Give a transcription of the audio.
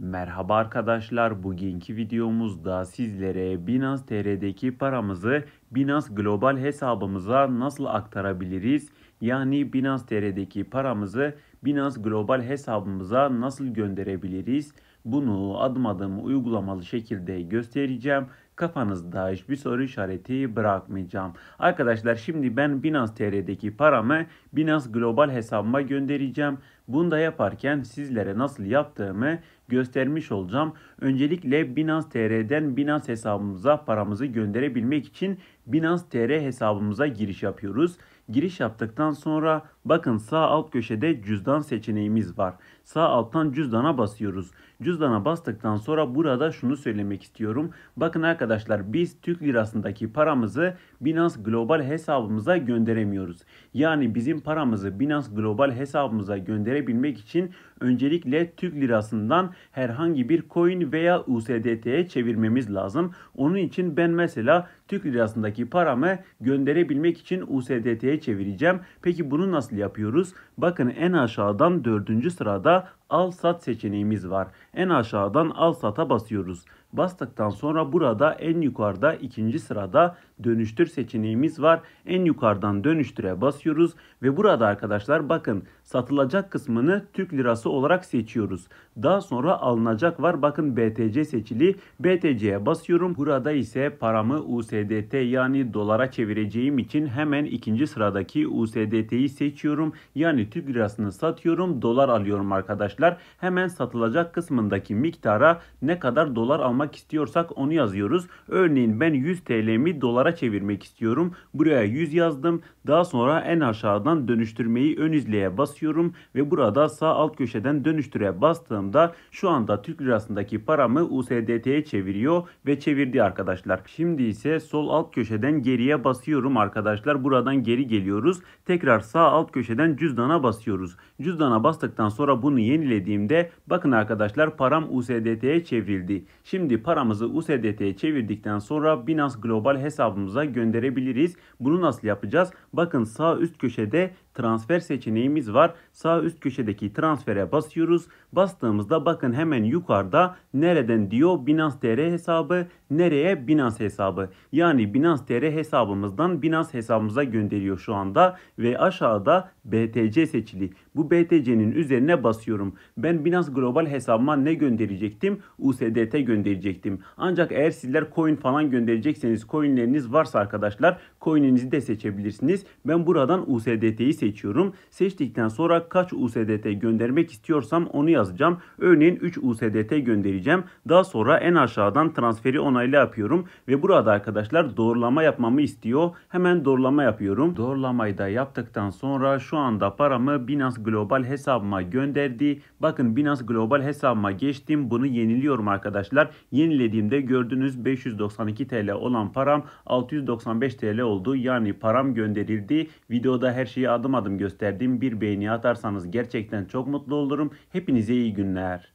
Merhaba arkadaşlar bugünkü videomuzda sizlere Binance TR'deki paramızı Binance Global hesabımıza nasıl aktarabiliriz? Yani Binance TR'deki paramızı Binance Global hesabımıza nasıl gönderebiliriz? Bunu adım adım uygulamalı şekilde göstereceğim kafanızda hiçbir soru işareti bırakmayacağım. Arkadaşlar şimdi ben Binance TR'deki paramı Binance Global hesabıma göndereceğim. Bunu da yaparken sizlere nasıl yaptığımı göstermiş olacağım. Öncelikle Binance TR'den Binance hesabımıza paramızı gönderebilmek için Binance TR hesabımıza giriş yapıyoruz. Giriş yaptıktan sonra Bakın sağ alt köşede cüzdan seçeneğimiz var. Sağ alttan cüzdana basıyoruz. Cüzdana bastıktan sonra burada şunu söylemek istiyorum. Bakın arkadaşlar biz Türk lirasındaki paramızı Binance Global hesabımıza gönderemiyoruz. Yani bizim paramızı Binance Global hesabımıza gönderebilmek için öncelikle Türk lirasından herhangi bir coin veya USDT'ye çevirmemiz lazım. Onun için ben mesela Türk lirasındaki paramı gönderebilmek için USDT'ye çevireceğim. Peki bunu nasıl tatil yapıyoruz. Bakın en aşağıdan dördüncü sırada al sat seçeneğimiz var. En aşağıdan al sata basıyoruz. Bastıktan sonra burada en yukarıda ikinci sırada dönüştür seçeneğimiz var. En yukarıdan dönüştüre basıyoruz ve burada arkadaşlar bakın satılacak kısmını Türk lirası olarak seçiyoruz. Daha sonra alınacak var bakın BTC seçili BTC'ye basıyorum. Burada ise paramı USDT yani dolara çevireceğim için hemen ikinci sıradaki USDT'yi seçiyorum. Yani Türk lirasını satıyorum dolar alıyorum arkadaşlar arkadaşlar hemen satılacak kısmındaki miktara ne kadar dolar almak istiyorsak onu yazıyoruz. Örneğin ben 100 TL'mi dolara çevirmek istiyorum. Buraya 100 yazdım. Daha sonra en aşağıdan dönüştürmeyi ön izleye basıyorum ve burada sağ alt köşeden dönüştüre bastığımda şu anda Türk lirasındaki paramı USDT'ye çeviriyor ve çevirdi arkadaşlar. Şimdi ise sol alt köşeden geriye basıyorum arkadaşlar. Buradan geri geliyoruz. Tekrar sağ alt köşeden cüzdana basıyoruz. Cüzdana bastıktan sonra bunu yeni yenilediğimde bakın arkadaşlar param USDT'ye çevrildi. Şimdi paramızı USDT'ye çevirdikten sonra Binance Global hesabımıza gönderebiliriz. Bunu nasıl yapacağız? Bakın sağ üst köşede transfer seçeneğimiz var. Sağ üst köşedeki transfere basıyoruz. Bastığımızda bakın hemen yukarıda nereden diyor Binance TR hesabı nereye Binance hesabı. Yani Binance TR hesabımızdan Binance hesabımıza gönderiyor şu anda ve aşağıda BTC seçili. Bu BTC'nin üzerine basıyorum. Ben Binance Global hesabıma ne gönderecektim? USDT gönderecektim. Ancak eğer sizler coin falan gönderecekseniz coinleriniz varsa arkadaşlar coininizi de seçebilirsiniz. Ben buradan USDT'yi seçiyorum seçiyorum. Seçtikten sonra kaç USDT göndermek istiyorsam onu yazacağım. Örneğin 3 USDT göndereceğim. Daha sonra en aşağıdan transferi onayla yapıyorum. Ve burada arkadaşlar doğrulama yapmamı istiyor. Hemen doğrulama yapıyorum. Doğrulamayı da yaptıktan sonra şu anda paramı Binance Global hesabıma gönderdi. Bakın Binance Global hesabıma geçtim. Bunu yeniliyorum arkadaşlar. Yenilediğimde gördüğünüz 592 TL olan param 695 TL oldu. Yani param gönderildi. Videoda her şeyi adım adım gösterdiğim bir beğeni atarsanız gerçekten çok mutlu olurum. Hepinize iyi günler.